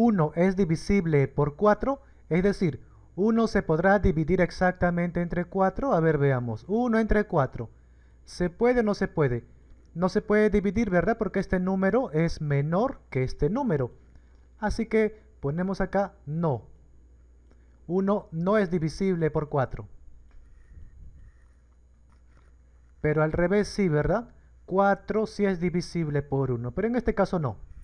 1 es divisible por 4, es decir, 1 se podrá dividir exactamente entre 4. A ver, veamos. 1 entre 4. ¿Se puede o no se puede? No se puede dividir, ¿verdad? Porque este número es menor que este número. Así que ponemos acá no. 1 no es divisible por 4. Pero al revés sí, ¿verdad? 4 sí es divisible por 1, pero en este caso no.